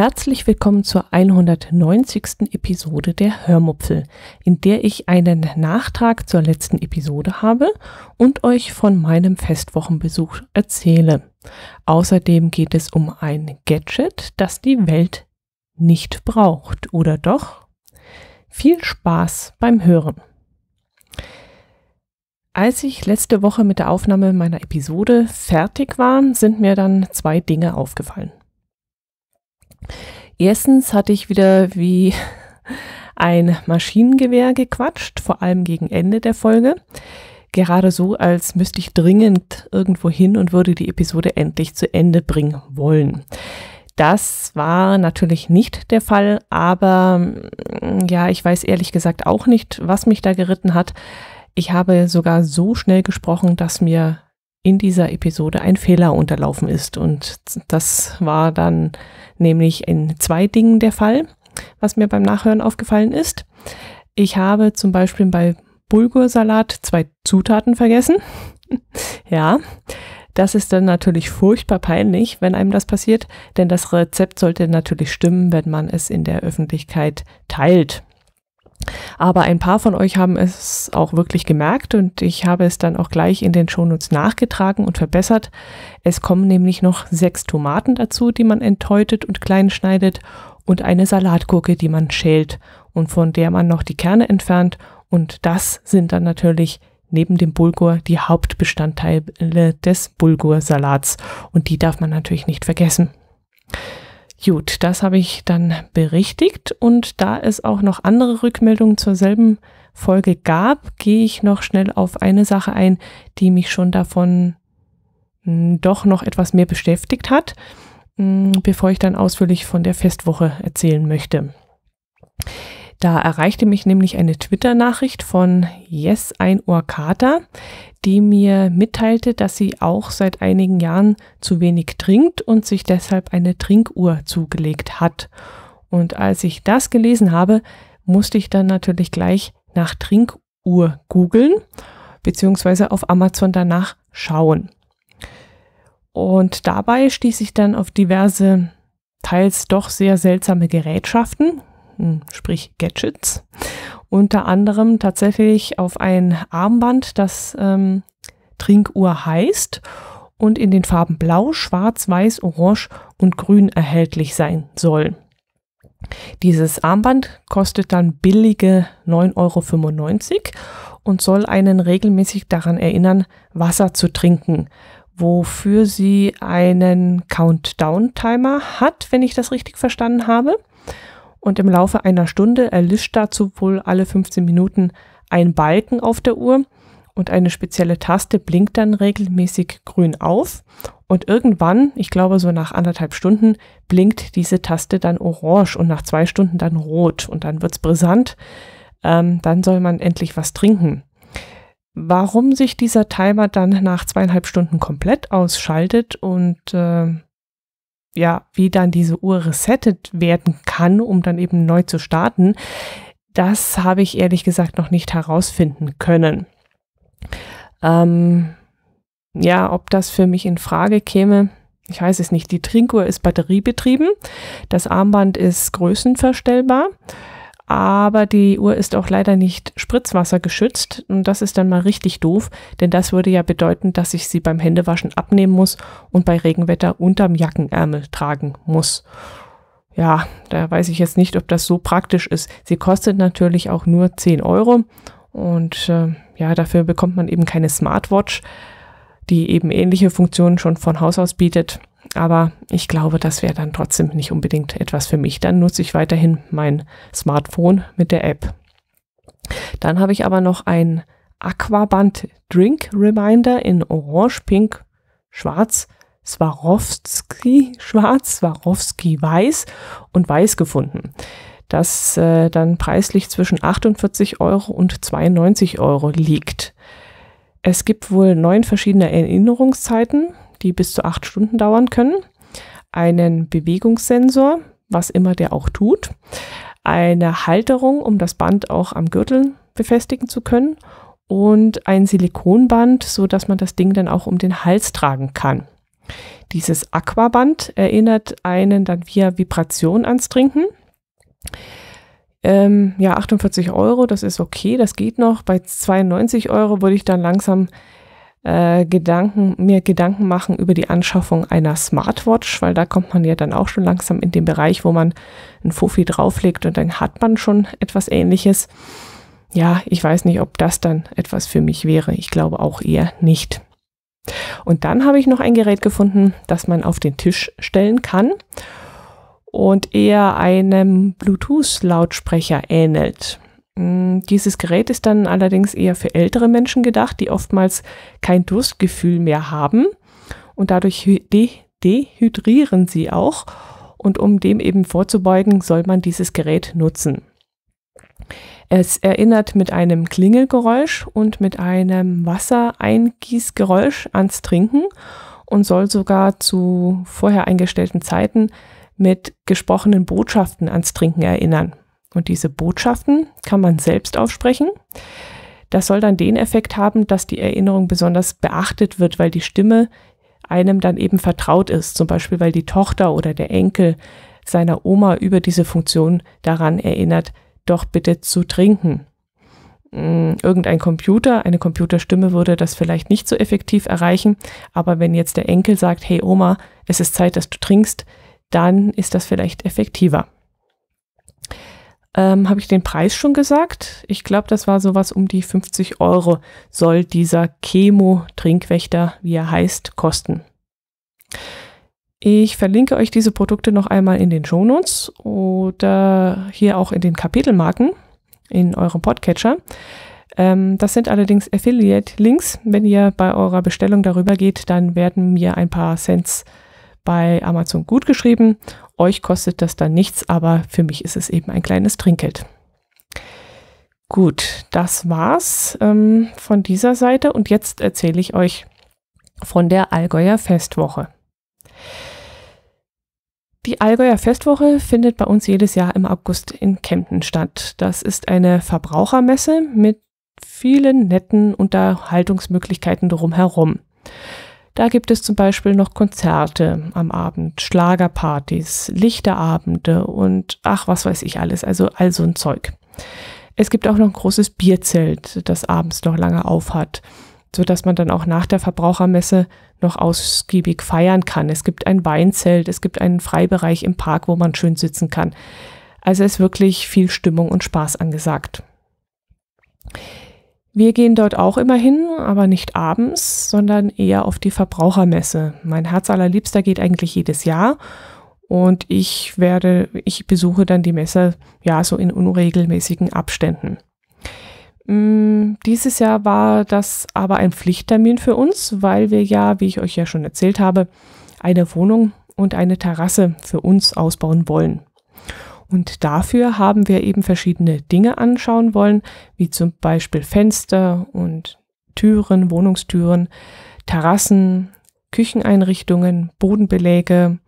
Herzlich willkommen zur 190. Episode der Hörmupfel, in der ich einen Nachtrag zur letzten Episode habe und euch von meinem Festwochenbesuch erzähle. Außerdem geht es um ein Gadget, das die Welt nicht braucht, oder doch? Viel Spaß beim Hören! Als ich letzte Woche mit der Aufnahme meiner Episode fertig war, sind mir dann zwei Dinge aufgefallen. Erstens hatte ich wieder wie ein Maschinengewehr gequatscht, vor allem gegen Ende der Folge. Gerade so, als müsste ich dringend irgendwo hin und würde die Episode endlich zu Ende bringen wollen. Das war natürlich nicht der Fall, aber mm, ja, ich weiß ehrlich gesagt auch nicht, was mich da geritten hat. Ich habe sogar so schnell gesprochen, dass mir in dieser Episode ein Fehler unterlaufen ist. Und das war dann nämlich in zwei Dingen der Fall, was mir beim Nachhören aufgefallen ist. Ich habe zum Beispiel bei Bulgursalat zwei Zutaten vergessen. ja, das ist dann natürlich furchtbar peinlich, wenn einem das passiert, denn das Rezept sollte natürlich stimmen, wenn man es in der Öffentlichkeit teilt. Aber ein paar von euch haben es auch wirklich gemerkt und ich habe es dann auch gleich in den Shownotes nachgetragen und verbessert. Es kommen nämlich noch sechs Tomaten dazu, die man enthäutet und klein schneidet und eine Salatgurke, die man schält und von der man noch die Kerne entfernt. Und das sind dann natürlich neben dem Bulgur die Hauptbestandteile des Bulgursalats und die darf man natürlich nicht vergessen. Gut, das habe ich dann berichtigt und da es auch noch andere Rückmeldungen zur selben Folge gab, gehe ich noch schnell auf eine Sache ein, die mich schon davon hm, doch noch etwas mehr beschäftigt hat, hm, bevor ich dann ausführlich von der Festwoche erzählen möchte. Da erreichte mich nämlich eine Twitter-Nachricht von Yes ein Ohr die mir mitteilte, dass sie auch seit einigen Jahren zu wenig trinkt und sich deshalb eine Trinkuhr zugelegt hat. Und als ich das gelesen habe, musste ich dann natürlich gleich nach Trinkuhr googeln beziehungsweise auf Amazon danach schauen. Und dabei stieß ich dann auf diverse, teils doch sehr seltsame Gerätschaften, sprich Gadgets. Unter anderem tatsächlich auf ein Armband, das ähm, Trinkuhr heißt und in den Farben Blau, Schwarz, Weiß, Orange und Grün erhältlich sein soll. Dieses Armband kostet dann billige 9,95 Euro und soll einen regelmäßig daran erinnern, Wasser zu trinken, wofür sie einen Countdown-Timer hat, wenn ich das richtig verstanden habe und im Laufe einer Stunde erlischt dazu wohl alle 15 Minuten ein Balken auf der Uhr und eine spezielle Taste blinkt dann regelmäßig grün auf und irgendwann, ich glaube so nach anderthalb Stunden, blinkt diese Taste dann orange und nach zwei Stunden dann rot und dann wird's brisant. Ähm, dann soll man endlich was trinken. Warum sich dieser Timer dann nach zweieinhalb Stunden komplett ausschaltet und äh, ja, wie dann diese Uhr resettet werden kann, um dann eben neu zu starten, das habe ich ehrlich gesagt noch nicht herausfinden können. Ähm, ja, ob das für mich in Frage käme, ich weiß es nicht. Die Trinkuhr ist batteriebetrieben, das Armband ist größenverstellbar aber die Uhr ist auch leider nicht Spritzwasser geschützt und das ist dann mal richtig doof, denn das würde ja bedeuten, dass ich sie beim Händewaschen abnehmen muss und bei Regenwetter unterm Jackenärmel tragen muss. Ja, da weiß ich jetzt nicht, ob das so praktisch ist. Sie kostet natürlich auch nur 10 Euro und äh, ja, dafür bekommt man eben keine Smartwatch, die eben ähnliche Funktionen schon von Haus aus bietet. Aber ich glaube, das wäre dann trotzdem nicht unbedingt etwas für mich. Dann nutze ich weiterhin mein Smartphone mit der App. Dann habe ich aber noch ein Aquaband Drink Reminder in Orange, Pink, Schwarz, Swarovski, Schwarz, Swarovski Weiß und Weiß gefunden. Das äh, dann preislich zwischen 48 Euro und 92 Euro liegt. Es gibt wohl neun verschiedene Erinnerungszeiten die bis zu acht Stunden dauern können, einen Bewegungssensor, was immer der auch tut, eine Halterung, um das Band auch am Gürtel befestigen zu können und ein Silikonband, so dass man das Ding dann auch um den Hals tragen kann. Dieses Aquaband erinnert einen dann via Vibration ans Trinken. Ähm, ja, 48 Euro, das ist okay, das geht noch. Bei 92 Euro würde ich dann langsam äh, Gedanken, mir Gedanken machen über die Anschaffung einer Smartwatch, weil da kommt man ja dann auch schon langsam in den Bereich, wo man ein Fofi drauflegt und dann hat man schon etwas ähnliches. Ja, ich weiß nicht, ob das dann etwas für mich wäre. Ich glaube auch eher nicht. Und dann habe ich noch ein Gerät gefunden, das man auf den Tisch stellen kann und eher einem Bluetooth-Lautsprecher ähnelt. Mm, dieses Gerät ist dann allerdings eher für ältere Menschen gedacht, die oftmals kein Durstgefühl mehr haben und dadurch de dehydrieren sie auch. Und um dem eben vorzubeugen, soll man dieses Gerät nutzen. Es erinnert mit einem Klingelgeräusch und mit einem Wassereingießgeräusch ans Trinken und soll sogar zu vorher eingestellten Zeiten mit gesprochenen Botschaften ans Trinken erinnern. Und diese Botschaften kann man selbst aufsprechen. Das soll dann den Effekt haben, dass die Erinnerung besonders beachtet wird, weil die Stimme einem dann eben vertraut ist. Zum Beispiel, weil die Tochter oder der Enkel seiner Oma über diese Funktion daran erinnert, doch bitte zu trinken. Hm, irgendein Computer, eine Computerstimme würde das vielleicht nicht so effektiv erreichen, aber wenn jetzt der Enkel sagt, hey Oma, es ist Zeit, dass du trinkst, dann ist das vielleicht effektiver. Ähm, Habe ich den Preis schon gesagt? Ich glaube, das war sowas um die 50 Euro soll dieser Chemo-Trinkwächter, wie er heißt, kosten. Ich verlinke euch diese Produkte noch einmal in den Shownotes oder hier auch in den Kapitelmarken in eurem Podcatcher. Ähm, das sind allerdings Affiliate-Links. Wenn ihr bei eurer Bestellung darüber geht, dann werden mir ein paar Cents äh, bei Amazon gut geschrieben. Euch kostet das dann nichts, aber für mich ist es eben ein kleines Trinkgeld. Gut, das war's ähm, von dieser Seite und jetzt erzähle ich euch von der Allgäuer Festwoche. Die Allgäuer Festwoche findet bei uns jedes Jahr im August in Kempten statt. Das ist eine Verbrauchermesse mit vielen netten Unterhaltungsmöglichkeiten drumherum. Da gibt es zum Beispiel noch Konzerte am Abend, Schlagerpartys, Lichterabende und ach, was weiß ich alles, also all so ein Zeug. Es gibt auch noch ein großes Bierzelt, das abends noch lange auf hat, sodass man dann auch nach der Verbrauchermesse noch ausgiebig feiern kann. Es gibt ein Weinzelt, es gibt einen Freibereich im Park, wo man schön sitzen kann. Also ist wirklich viel Stimmung und Spaß angesagt. Wir gehen dort auch immer hin, aber nicht abends, sondern eher auf die Verbrauchermesse. Mein Herz allerliebster geht eigentlich jedes Jahr und ich werde, ich besuche dann die Messe ja so in unregelmäßigen Abständen. Mm, dieses Jahr war das aber ein Pflichttermin für uns, weil wir ja, wie ich euch ja schon erzählt habe, eine Wohnung und eine Terrasse für uns ausbauen wollen. Und dafür haben wir eben verschiedene Dinge anschauen wollen, wie zum Beispiel Fenster und Türen, Wohnungstüren, Terrassen, Kücheneinrichtungen, Bodenbeläge,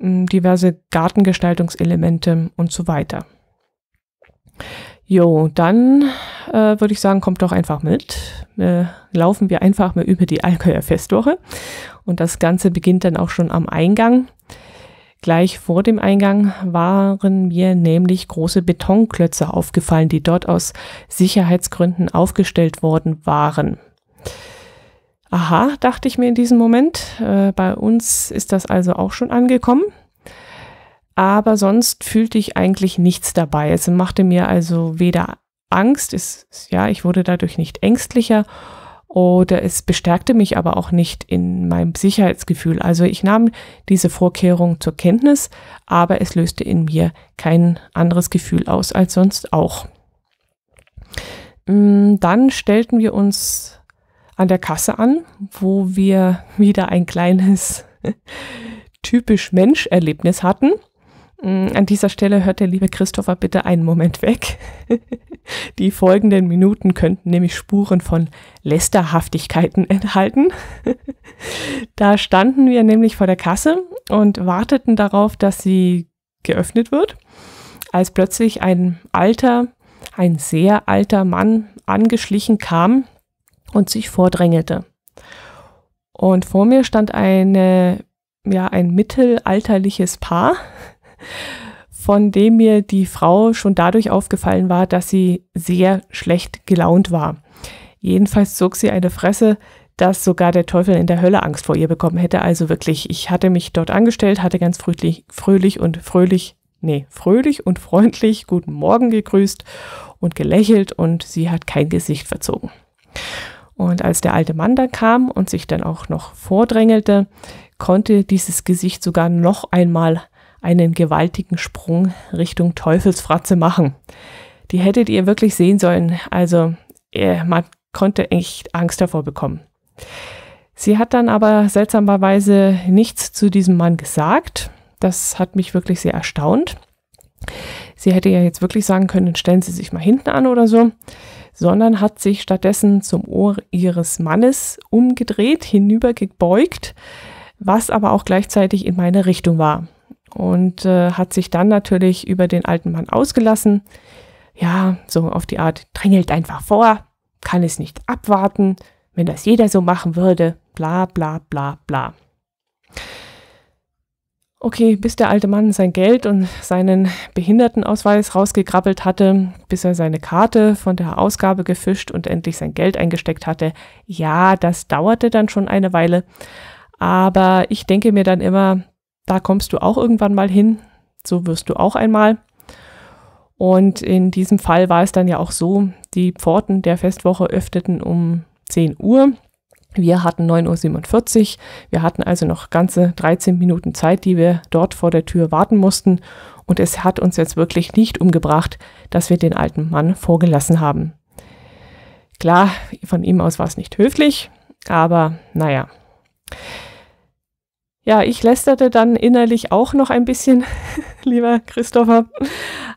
diverse Gartengestaltungselemente und so weiter. Jo, dann äh, würde ich sagen, kommt doch einfach mit. Äh, laufen wir einfach mal über die Allgäuer Festwoche. Und das Ganze beginnt dann auch schon am Eingang. Gleich vor dem Eingang waren mir nämlich große Betonklötze aufgefallen, die dort aus Sicherheitsgründen aufgestellt worden waren. Aha, dachte ich mir in diesem Moment. Äh, bei uns ist das also auch schon angekommen. Aber sonst fühlte ich eigentlich nichts dabei. Es machte mir also weder Angst, ist, ja, ich wurde dadurch nicht ängstlicher oder es bestärkte mich aber auch nicht in meinem Sicherheitsgefühl. Also ich nahm diese Vorkehrung zur Kenntnis, aber es löste in mir kein anderes Gefühl aus als sonst auch. Mm, dann stellten wir uns an der Kasse an, wo wir wieder ein kleines typisch Mensch-Erlebnis hatten. Mm, an dieser Stelle hört der liebe Christopher bitte einen Moment weg. Die folgenden Minuten könnten nämlich Spuren von Lästerhaftigkeiten enthalten. Da standen wir nämlich vor der Kasse und warteten darauf, dass sie geöffnet wird, als plötzlich ein alter, ein sehr alter Mann angeschlichen kam und sich vordrängelte. Und vor mir stand eine, ja, ein mittelalterliches Paar von dem mir die Frau schon dadurch aufgefallen war, dass sie sehr schlecht gelaunt war. Jedenfalls zog sie eine Fresse, dass sogar der Teufel in der Hölle Angst vor ihr bekommen hätte. Also wirklich, ich hatte mich dort angestellt, hatte ganz fröhlich, fröhlich und fröhlich, nee, fröhlich und freundlich guten Morgen gegrüßt und gelächelt und sie hat kein Gesicht verzogen. Und als der alte Mann dann kam und sich dann auch noch vordrängelte, konnte dieses Gesicht sogar noch einmal einen gewaltigen Sprung Richtung Teufelsfratze machen. Die hättet ihr wirklich sehen sollen. Also man konnte echt Angst davor bekommen. Sie hat dann aber seltsamerweise nichts zu diesem Mann gesagt. Das hat mich wirklich sehr erstaunt. Sie hätte ja jetzt wirklich sagen können, stellen Sie sich mal hinten an oder so, sondern hat sich stattdessen zum Ohr ihres Mannes umgedreht, hinübergebeugt, was aber auch gleichzeitig in meine Richtung war und äh, hat sich dann natürlich über den alten Mann ausgelassen. Ja, so auf die Art, drängelt einfach vor, kann es nicht abwarten, wenn das jeder so machen würde, bla bla bla bla. Okay, bis der alte Mann sein Geld und seinen Behindertenausweis rausgekrabbelt hatte, bis er seine Karte von der Ausgabe gefischt und endlich sein Geld eingesteckt hatte, ja, das dauerte dann schon eine Weile. Aber ich denke mir dann immer, da kommst du auch irgendwann mal hin. So wirst du auch einmal. Und in diesem Fall war es dann ja auch so, die Pforten der Festwoche öffneten um 10 Uhr. Wir hatten 9.47 Uhr. Wir hatten also noch ganze 13 Minuten Zeit, die wir dort vor der Tür warten mussten. Und es hat uns jetzt wirklich nicht umgebracht, dass wir den alten Mann vorgelassen haben. Klar, von ihm aus war es nicht höflich, aber naja ja, ich lästerte dann innerlich auch noch ein bisschen, lieber Christopher,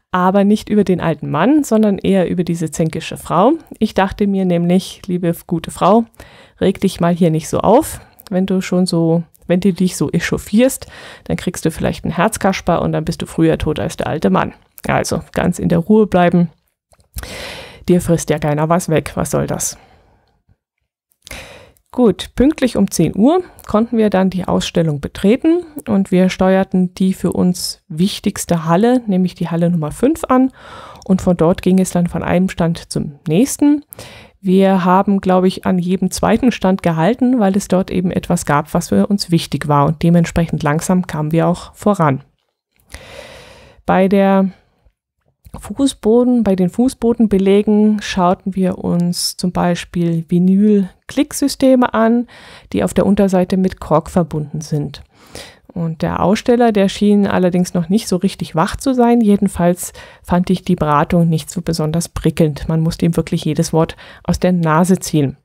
aber nicht über den alten Mann, sondern eher über diese zänkische Frau. Ich dachte mir nämlich, liebe gute Frau, reg dich mal hier nicht so auf, wenn du schon so, wenn du dich so echauffierst, dann kriegst du vielleicht einen Herzkasper und dann bist du früher tot als der alte Mann. Also ganz in der Ruhe bleiben. Dir frisst ja keiner was weg, was soll das? Gut, pünktlich um 10 Uhr konnten wir dann die Ausstellung betreten und wir steuerten die für uns wichtigste Halle, nämlich die Halle Nummer 5 an und von dort ging es dann von einem Stand zum nächsten. Wir haben, glaube ich, an jedem zweiten Stand gehalten, weil es dort eben etwas gab, was für uns wichtig war und dementsprechend langsam kamen wir auch voran. Bei der Fußboden, bei den Fußbodenbelägen schauten wir uns zum Beispiel Vinyl-Klicksysteme an, die auf der Unterseite mit Kork verbunden sind. Und der Aussteller, der schien allerdings noch nicht so richtig wach zu sein. Jedenfalls fand ich die Beratung nicht so besonders prickelnd. Man musste ihm wirklich jedes Wort aus der Nase ziehen.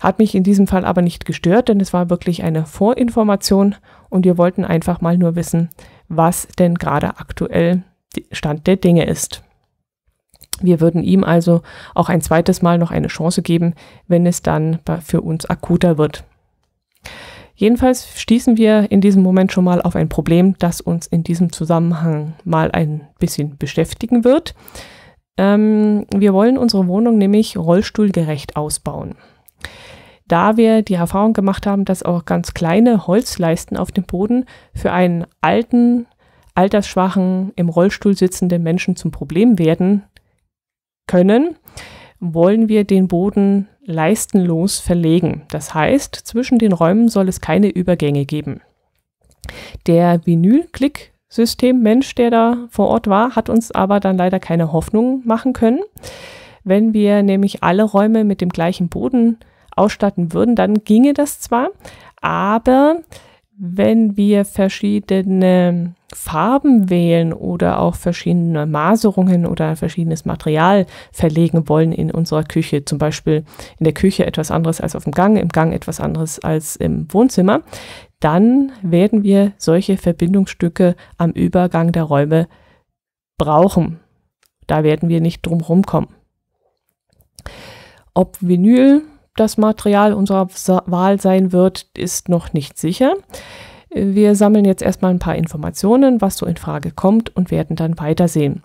Hat mich in diesem Fall aber nicht gestört, denn es war wirklich eine Vorinformation und wir wollten einfach mal nur wissen, was denn gerade aktuell Stand der Dinge ist. Wir würden ihm also auch ein zweites Mal noch eine Chance geben, wenn es dann für uns akuter wird. Jedenfalls stießen wir in diesem Moment schon mal auf ein Problem, das uns in diesem Zusammenhang mal ein bisschen beschäftigen wird. Ähm, wir wollen unsere Wohnung nämlich rollstuhlgerecht ausbauen. Da wir die Erfahrung gemacht haben, dass auch ganz kleine Holzleisten auf dem Boden für einen alten altersschwachen, im Rollstuhl sitzenden Menschen zum Problem werden können, wollen wir den Boden leistenlos verlegen. Das heißt, zwischen den Räumen soll es keine Übergänge geben. Der vinyl system mensch der da vor Ort war, hat uns aber dann leider keine Hoffnung machen können. Wenn wir nämlich alle Räume mit dem gleichen Boden ausstatten würden, dann ginge das zwar, aber wenn wir verschiedene Farben wählen oder auch verschiedene Maserungen oder ein verschiedenes Material verlegen wollen in unserer Küche. Zum Beispiel in der Küche etwas anderes als auf dem Gang, im Gang etwas anderes als im Wohnzimmer. Dann werden wir solche Verbindungsstücke am Übergang der Räume brauchen. Da werden wir nicht drum rumkommen. Ob Vinyl das Material unserer Wahl sein wird, ist noch nicht sicher. Wir sammeln jetzt erstmal ein paar Informationen, was so in Frage kommt und werden dann weitersehen.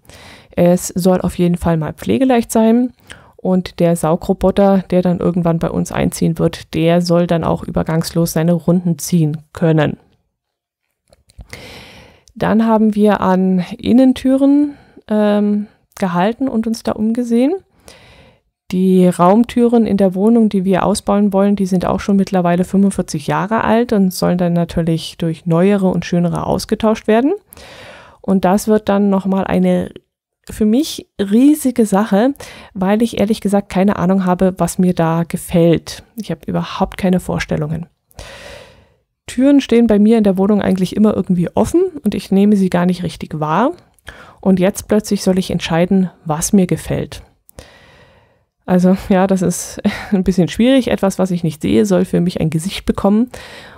Es soll auf jeden Fall mal pflegeleicht sein und der Saugroboter, der dann irgendwann bei uns einziehen wird, der soll dann auch übergangslos seine Runden ziehen können. Dann haben wir an Innentüren ähm, gehalten und uns da umgesehen. Die Raumtüren in der Wohnung, die wir ausbauen wollen, die sind auch schon mittlerweile 45 Jahre alt und sollen dann natürlich durch neuere und schönere ausgetauscht werden. Und das wird dann nochmal eine für mich riesige Sache, weil ich ehrlich gesagt keine Ahnung habe, was mir da gefällt. Ich habe überhaupt keine Vorstellungen. Türen stehen bei mir in der Wohnung eigentlich immer irgendwie offen und ich nehme sie gar nicht richtig wahr. Und jetzt plötzlich soll ich entscheiden, was mir gefällt. Also ja, das ist ein bisschen schwierig. Etwas, was ich nicht sehe, soll für mich ein Gesicht bekommen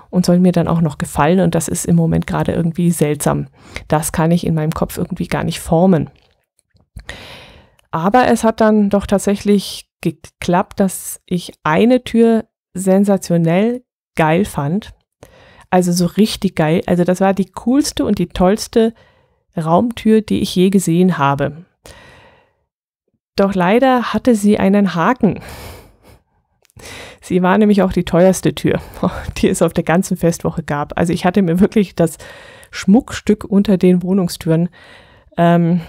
und soll mir dann auch noch gefallen. Und das ist im Moment gerade irgendwie seltsam. Das kann ich in meinem Kopf irgendwie gar nicht formen. Aber es hat dann doch tatsächlich geklappt, dass ich eine Tür sensationell geil fand. Also so richtig geil. Also das war die coolste und die tollste Raumtür, die ich je gesehen habe. Doch leider hatte sie einen Haken. Sie war nämlich auch die teuerste Tür, die es auf der ganzen Festwoche gab. Also ich hatte mir wirklich das Schmuckstück unter den Wohnungstüren ähm,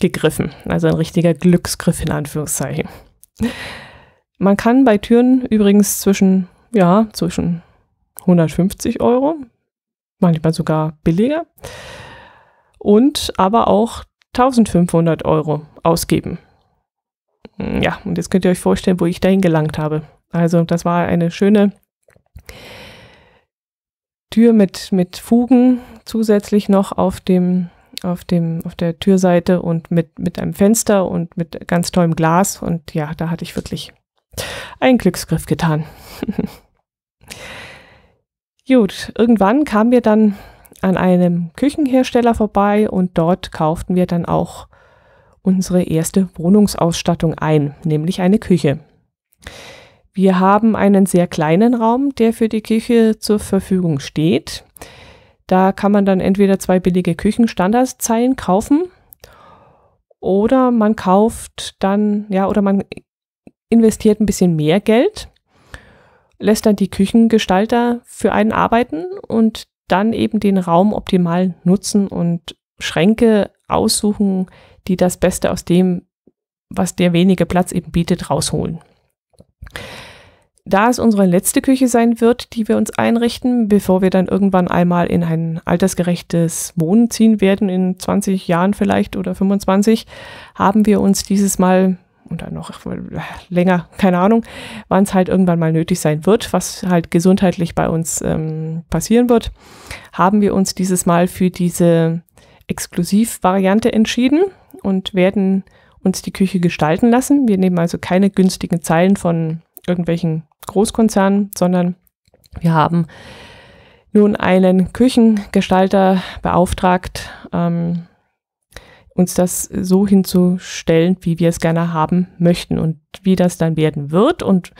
gegriffen. Also ein richtiger Glücksgriff in Anführungszeichen. Man kann bei Türen übrigens zwischen, ja, zwischen 150 Euro, manchmal sogar billiger, und aber auch 1500 Euro ausgeben. Mm, ja, und jetzt könnt ihr euch vorstellen, wo ich dahin gelangt habe. Also das war eine schöne Tür mit, mit Fugen zusätzlich noch auf dem auf dem auf der Türseite und mit mit einem Fenster und mit ganz tollem Glas und ja, da hatte ich wirklich einen Glücksgriff getan. Gut, irgendwann kamen wir dann an einem Küchenhersteller vorbei und dort kauften wir dann auch unsere erste Wohnungsausstattung ein, nämlich eine Küche. Wir haben einen sehr kleinen Raum, der für die Küche zur Verfügung steht. Da kann man dann entweder zwei billige Küchenstandardszeilen kaufen oder man kauft dann, ja, oder man investiert ein bisschen mehr Geld, lässt dann die Küchengestalter für einen arbeiten und dann eben den Raum optimal nutzen und Schränke aussuchen, die das Beste aus dem, was der wenige Platz eben bietet, rausholen. Da es unsere letzte Küche sein wird, die wir uns einrichten, bevor wir dann irgendwann einmal in ein altersgerechtes Wohnen ziehen werden, in 20 Jahren vielleicht oder 25, haben wir uns dieses Mal oder noch äh, länger, keine Ahnung, wann es halt irgendwann mal nötig sein wird, was halt gesundheitlich bei uns ähm, passieren wird, haben wir uns dieses Mal für diese Exklusivvariante entschieden und werden uns die Küche gestalten lassen. Wir nehmen also keine günstigen Zeilen von irgendwelchen Großkonzernen, sondern wir haben nun einen Küchengestalter beauftragt, ähm, uns das so hinzustellen, wie wir es gerne haben möchten und wie das dann werden wird und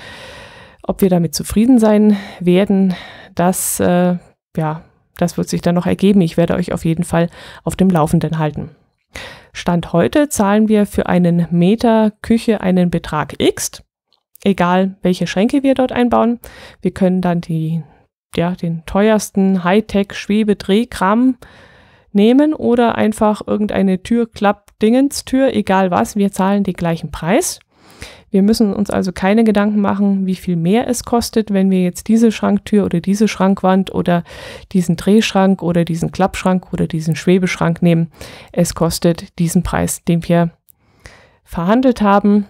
ob wir damit zufrieden sein werden, das, äh, ja, das wird sich dann noch ergeben. Ich werde euch auf jeden Fall auf dem Laufenden halten. Stand heute zahlen wir für einen Meter Küche einen Betrag X, egal welche Schränke wir dort einbauen. Wir können dann die, ja, den teuersten Hightech-Schwebedrehkram nehmen oder einfach irgendeine türklapp Dingens, Tür, egal was, wir zahlen den gleichen Preis. Wir müssen uns also keine Gedanken machen, wie viel mehr es kostet, wenn wir jetzt diese Schranktür oder diese Schrankwand oder diesen Drehschrank oder diesen Klappschrank oder diesen Schwebeschrank nehmen. Es kostet diesen Preis, den wir verhandelt haben,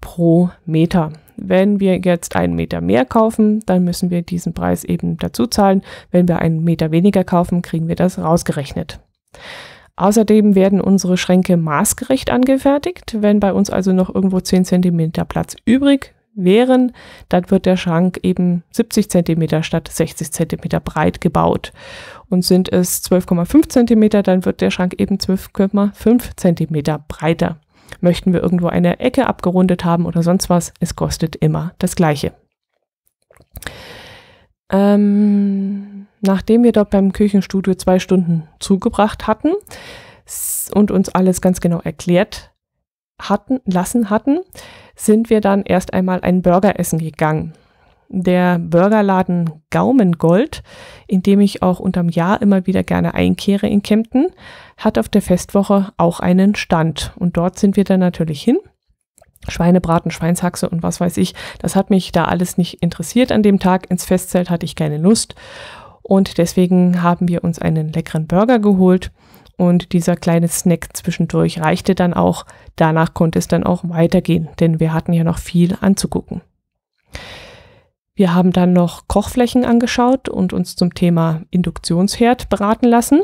pro Meter. Wenn wir jetzt einen Meter mehr kaufen, dann müssen wir diesen Preis eben dazu zahlen. Wenn wir einen Meter weniger kaufen, kriegen wir das rausgerechnet. Außerdem werden unsere Schränke maßgerecht angefertigt. Wenn bei uns also noch irgendwo 10 cm Platz übrig wären, dann wird der Schrank eben 70 cm statt 60 cm breit gebaut. Und sind es 12,5 cm, dann wird der Schrank eben 12,5 cm breiter. Möchten wir irgendwo eine Ecke abgerundet haben oder sonst was, es kostet immer das gleiche. Ähm, nachdem wir dort beim Küchenstudio zwei Stunden zugebracht hatten und uns alles ganz genau erklärt hatten, lassen hatten, sind wir dann erst einmal ein Burger essen gegangen. Der Burgerladen Gaumengold, in dem ich auch unterm Jahr immer wieder gerne einkehre in Kempten, hat auf der Festwoche auch einen Stand. Und dort sind wir dann natürlich hin Schweinebraten, Schweinshaxe und was weiß ich. Das hat mich da alles nicht interessiert an dem Tag. Ins Festzelt hatte ich keine Lust. Und deswegen haben wir uns einen leckeren Burger geholt. Und dieser kleine Snack zwischendurch reichte dann auch. Danach konnte es dann auch weitergehen, denn wir hatten ja noch viel anzugucken. Wir haben dann noch Kochflächen angeschaut und uns zum Thema Induktionsherd beraten lassen.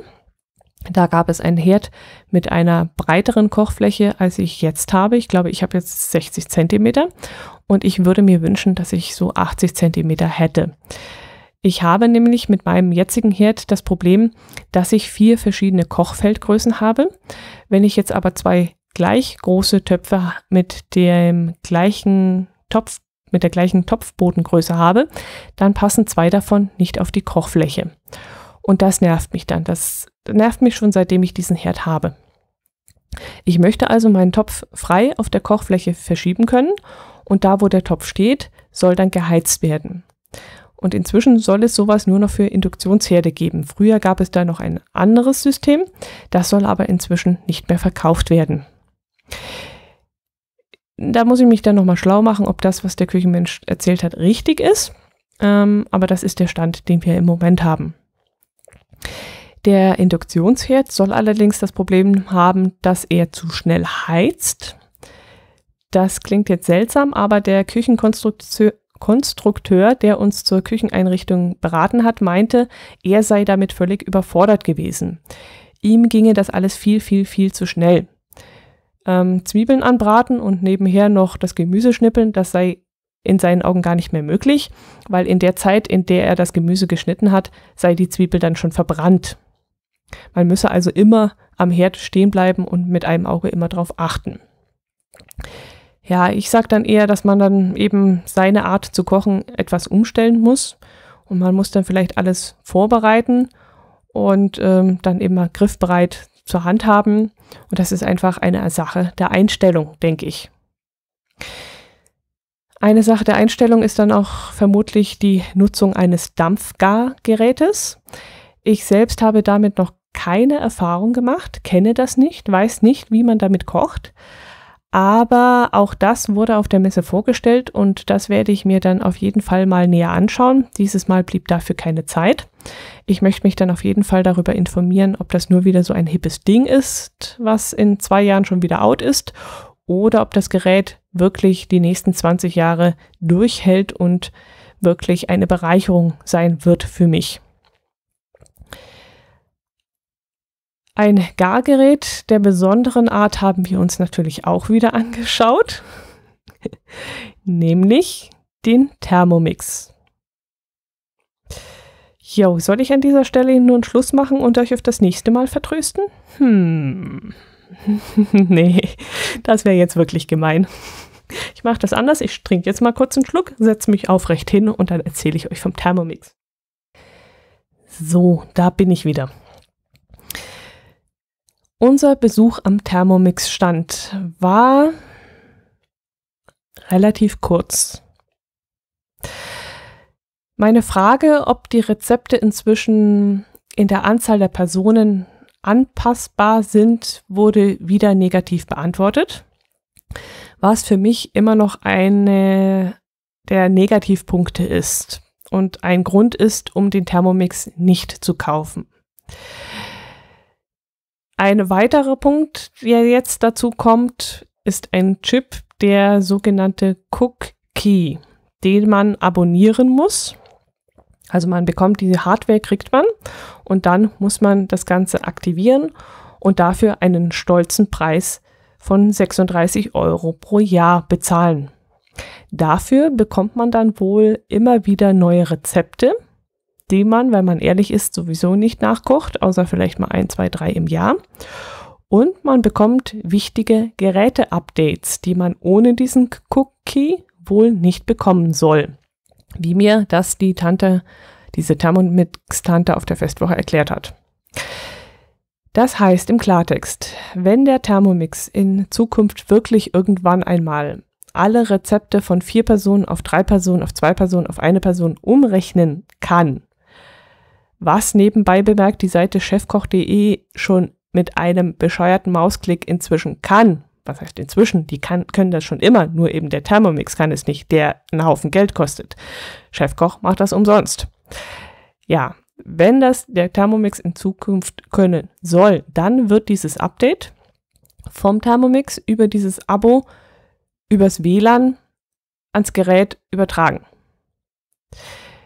Da gab es einen Herd mit einer breiteren Kochfläche, als ich jetzt habe. Ich glaube, ich habe jetzt 60 cm und ich würde mir wünschen, dass ich so 80 cm hätte. Ich habe nämlich mit meinem jetzigen Herd das Problem, dass ich vier verschiedene Kochfeldgrößen habe. Wenn ich jetzt aber zwei gleich große Töpfe mit dem gleichen Topf mit der gleichen Topfbodengröße habe, dann passen zwei davon nicht auf die Kochfläche. Und das nervt mich dann. Das nervt mich schon, seitdem ich diesen Herd habe. Ich möchte also meinen Topf frei auf der Kochfläche verschieben können und da, wo der Topf steht, soll dann geheizt werden. Und inzwischen soll es sowas nur noch für Induktionsherde geben. Früher gab es da noch ein anderes System, das soll aber inzwischen nicht mehr verkauft werden. Da muss ich mich dann nochmal schlau machen, ob das, was der Küchenmensch erzählt hat, richtig ist. Ähm, aber das ist der Stand, den wir im Moment haben. Der Induktionsherd soll allerdings das Problem haben, dass er zu schnell heizt. Das klingt jetzt seltsam, aber der Küchenkonstrukteur, der uns zur Kücheneinrichtung beraten hat, meinte, er sei damit völlig überfordert gewesen. Ihm ginge das alles viel, viel, viel zu schnell. Ähm, Zwiebeln anbraten und nebenher noch das Gemüse schnippeln, das sei in seinen Augen gar nicht mehr möglich, weil in der Zeit, in der er das Gemüse geschnitten hat, sei die Zwiebel dann schon verbrannt. Man müsse also immer am Herd stehen bleiben und mit einem Auge immer darauf achten. Ja, ich sage dann eher, dass man dann eben seine Art zu kochen etwas umstellen muss und man muss dann vielleicht alles vorbereiten und ähm, dann immer griffbereit zur Hand haben. Und das ist einfach eine Sache der Einstellung, denke ich. Eine Sache der Einstellung ist dann auch vermutlich die Nutzung eines Dampfgargerätes. Ich selbst habe damit noch keine Erfahrung gemacht, kenne das nicht, weiß nicht, wie man damit kocht. Aber auch das wurde auf der Messe vorgestellt und das werde ich mir dann auf jeden Fall mal näher anschauen. Dieses Mal blieb dafür keine Zeit. Ich möchte mich dann auf jeden Fall darüber informieren, ob das nur wieder so ein hippes Ding ist, was in zwei Jahren schon wieder out ist, oder ob das Gerät wirklich die nächsten 20 Jahre durchhält und wirklich eine Bereicherung sein wird für mich. Ein Gargerät der besonderen Art haben wir uns natürlich auch wieder angeschaut, nämlich den Thermomix. Jo, soll ich an dieser Stelle nun Schluss machen und euch auf das nächste Mal vertrösten? Hm. nee, das wäre jetzt wirklich gemein. Ich mache das anders. Ich trinke jetzt mal kurz einen Schluck, setze mich aufrecht hin und dann erzähle ich euch vom Thermomix. So, da bin ich wieder. Unser Besuch am Thermomix-Stand war relativ kurz. Meine Frage, ob die Rezepte inzwischen in der Anzahl der Personen anpassbar sind, wurde wieder negativ beantwortet. Was für mich immer noch eine der Negativpunkte ist und ein Grund ist, um den Thermomix nicht zu kaufen. Ein weiterer Punkt, der jetzt dazu kommt, ist ein Chip, der sogenannte Cookie, den man abonnieren muss. Also man bekommt diese Hardware, kriegt man und dann muss man das Ganze aktivieren und dafür einen stolzen Preis von 36 Euro pro Jahr bezahlen. Dafür bekommt man dann wohl immer wieder neue Rezepte, die man, wenn man ehrlich ist, sowieso nicht nachkocht, außer vielleicht mal ein, zwei, drei im Jahr. Und man bekommt wichtige Geräte-Updates, die man ohne diesen Cookie wohl nicht bekommen soll wie mir das die Tante, diese Thermomix-Tante auf der Festwoche erklärt hat. Das heißt im Klartext, wenn der Thermomix in Zukunft wirklich irgendwann einmal alle Rezepte von vier Personen auf drei Personen, auf zwei Personen, auf eine Person umrechnen kann, was nebenbei bemerkt die Seite chefkoch.de schon mit einem bescheuerten Mausklick inzwischen kann, was heißt inzwischen, die kann, können das schon immer, nur eben der Thermomix kann es nicht, der einen Haufen Geld kostet. Chefkoch macht das umsonst. Ja, wenn das der Thermomix in Zukunft können soll, dann wird dieses Update vom Thermomix über dieses Abo übers WLAN ans Gerät übertragen.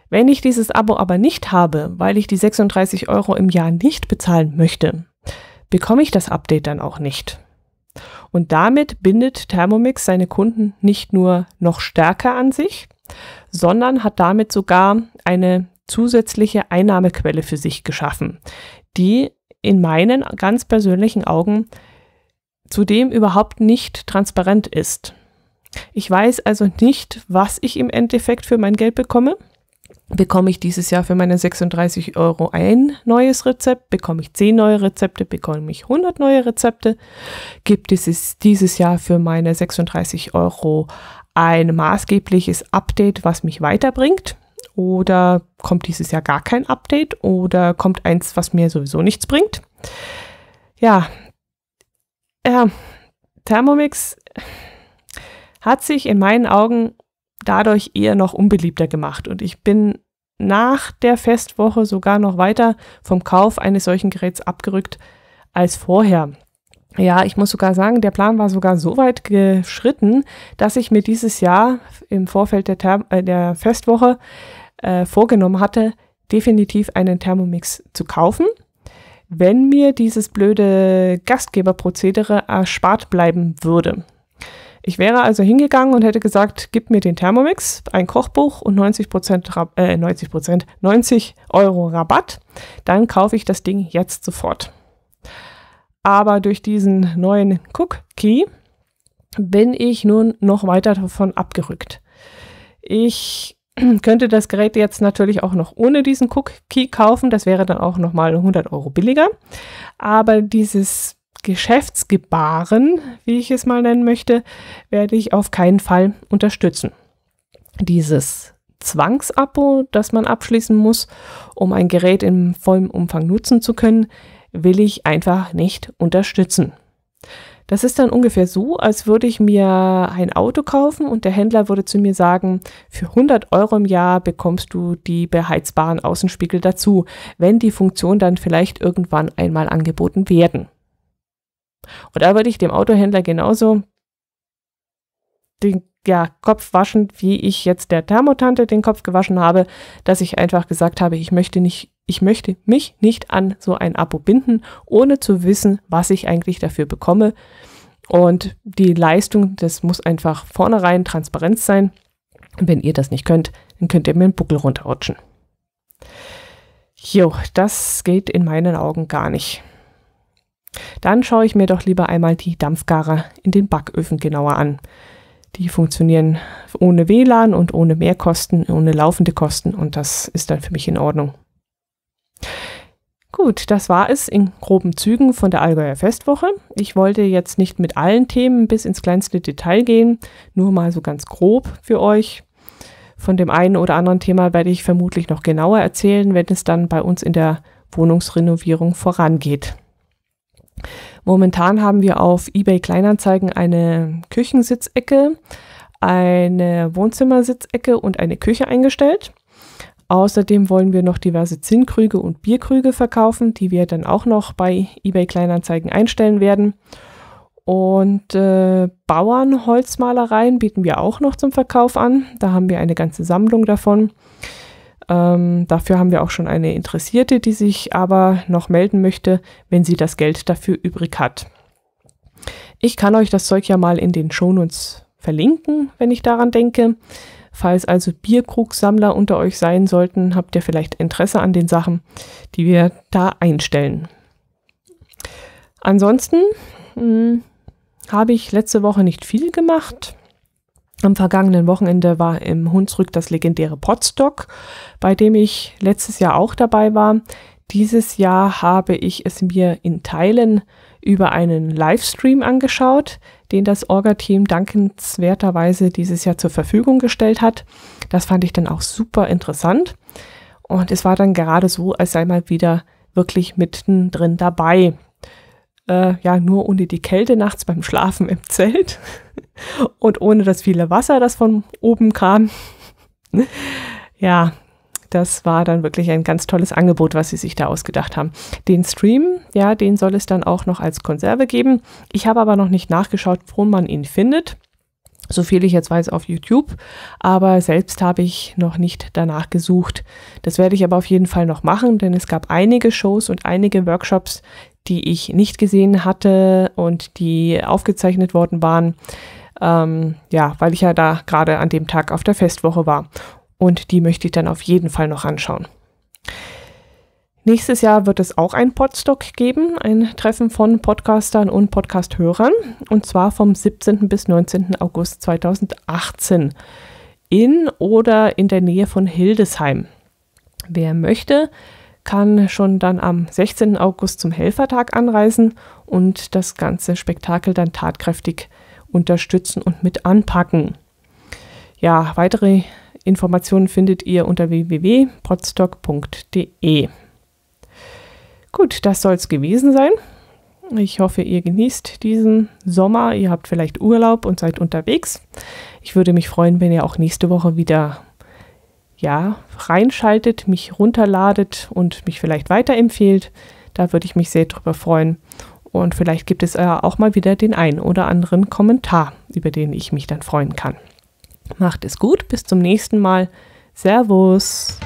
Wenn ich dieses Abo aber nicht habe, weil ich die 36 Euro im Jahr nicht bezahlen möchte, bekomme ich das Update dann auch nicht. Und damit bindet Thermomix seine Kunden nicht nur noch stärker an sich, sondern hat damit sogar eine zusätzliche Einnahmequelle für sich geschaffen, die in meinen ganz persönlichen Augen zudem überhaupt nicht transparent ist. Ich weiß also nicht, was ich im Endeffekt für mein Geld bekomme. Bekomme ich dieses Jahr für meine 36 Euro ein neues Rezept? Bekomme ich 10 neue Rezepte? Bekomme ich 100 neue Rezepte? Gibt es dieses Jahr für meine 36 Euro ein maßgebliches Update, was mich weiterbringt? Oder kommt dieses Jahr gar kein Update? Oder kommt eins, was mir sowieso nichts bringt? Ja, äh, Thermomix hat sich in meinen Augen dadurch eher noch unbeliebter gemacht. Und ich bin nach der Festwoche sogar noch weiter vom Kauf eines solchen Geräts abgerückt als vorher. Ja, ich muss sogar sagen, der Plan war sogar so weit geschritten, dass ich mir dieses Jahr im Vorfeld der, Therm äh, der Festwoche äh, vorgenommen hatte, definitiv einen Thermomix zu kaufen, wenn mir dieses blöde Gastgeberprozedere erspart bleiben würde. Ich wäre also hingegangen und hätte gesagt, gib mir den Thermomix, ein Kochbuch und 90 Prozent, äh, 90 90 Euro Rabatt. Dann kaufe ich das Ding jetzt sofort. Aber durch diesen neuen Cookie bin ich nun noch weiter davon abgerückt. Ich könnte das Gerät jetzt natürlich auch noch ohne diesen Cookie kaufen. Das wäre dann auch nochmal 100 Euro billiger. Aber dieses Geschäftsgebaren, wie ich es mal nennen möchte, werde ich auf keinen Fall unterstützen. Dieses Zwangsabo, das man abschließen muss, um ein Gerät im vollen Umfang nutzen zu können, will ich einfach nicht unterstützen. Das ist dann ungefähr so, als würde ich mir ein Auto kaufen und der Händler würde zu mir sagen, für 100 Euro im Jahr bekommst du die beheizbaren Außenspiegel dazu, wenn die Funktion dann vielleicht irgendwann einmal angeboten werden. Und da würde ich dem Autohändler genauso den ja, Kopf waschen, wie ich jetzt der Thermotante den Kopf gewaschen habe, dass ich einfach gesagt habe, ich möchte nicht, ich möchte mich nicht an so ein Abo binden, ohne zu wissen, was ich eigentlich dafür bekomme. Und die Leistung, das muss einfach vornherein Transparenz sein. wenn ihr das nicht könnt, dann könnt ihr mir einen Buckel runterrutschen. Jo, das geht in meinen Augen gar nicht. Dann schaue ich mir doch lieber einmal die Dampfgarer in den Backöfen genauer an. Die funktionieren ohne WLAN und ohne Mehrkosten, ohne laufende Kosten und das ist dann für mich in Ordnung. Gut, das war es in groben Zügen von der Allgäuer Festwoche. Ich wollte jetzt nicht mit allen Themen bis ins kleinste Detail gehen, nur mal so ganz grob für euch. Von dem einen oder anderen Thema werde ich vermutlich noch genauer erzählen, wenn es dann bei uns in der Wohnungsrenovierung vorangeht. Momentan haben wir auf eBay Kleinanzeigen eine Küchensitzecke, eine Wohnzimmersitzecke und eine Küche eingestellt. Außerdem wollen wir noch diverse Zinnkrüge und Bierkrüge verkaufen, die wir dann auch noch bei eBay Kleinanzeigen einstellen werden. Und äh, Bauernholzmalereien bieten wir auch noch zum Verkauf an. Da haben wir eine ganze Sammlung davon. Ähm, dafür haben wir auch schon eine Interessierte, die sich aber noch melden möchte, wenn sie das Geld dafür übrig hat. Ich kann euch das Zeug ja mal in den Shownotes verlinken, wenn ich daran denke. Falls also Bierkrugsammler unter euch sein sollten, habt ihr vielleicht Interesse an den Sachen, die wir da einstellen. Ansonsten mh, hm, habe ich letzte Woche nicht viel gemacht. Am vergangenen Wochenende war im Hunsrück das legendäre Potstock, bei dem ich letztes Jahr auch dabei war. Dieses Jahr habe ich es mir in Teilen über einen Livestream angeschaut, den das Orga-Team dankenswerterweise dieses Jahr zur Verfügung gestellt hat. Das fand ich dann auch super interessant. Und es war dann gerade so, als sei man wieder wirklich mittendrin dabei äh, ja nur ohne die Kälte nachts beim Schlafen im Zelt und ohne das viele Wasser, das von oben kam. ja, das war dann wirklich ein ganz tolles Angebot, was sie sich da ausgedacht haben. Den Stream, ja, den soll es dann auch noch als Konserve geben. Ich habe aber noch nicht nachgeschaut, wo man ihn findet. So viel ich jetzt weiß auf YouTube, aber selbst habe ich noch nicht danach gesucht. Das werde ich aber auf jeden Fall noch machen, denn es gab einige Shows und einige Workshops, die ich nicht gesehen hatte und die aufgezeichnet worden waren. Ähm, ja, weil ich ja da gerade an dem Tag auf der Festwoche war. Und die möchte ich dann auf jeden Fall noch anschauen. Nächstes Jahr wird es auch ein Podstock geben, ein Treffen von Podcastern und Podcasthörern, und zwar vom 17. bis 19. August 2018 in oder in der Nähe von Hildesheim. Wer möchte, kann schon dann am 16. August zum Helfertag anreisen und das ganze Spektakel dann tatkräftig unterstützen und mit anpacken. Ja, weitere Informationen findet ihr unter www.potstock.de. Gut, das soll es gewesen sein. Ich hoffe, ihr genießt diesen Sommer. Ihr habt vielleicht Urlaub und seid unterwegs. Ich würde mich freuen, wenn ihr auch nächste Woche wieder ja, reinschaltet, mich runterladet und mich vielleicht weiterempfehlt. Da würde ich mich sehr drüber freuen. Und vielleicht gibt es ja äh, auch mal wieder den einen oder anderen Kommentar, über den ich mich dann freuen kann. Macht es gut, bis zum nächsten Mal. Servus!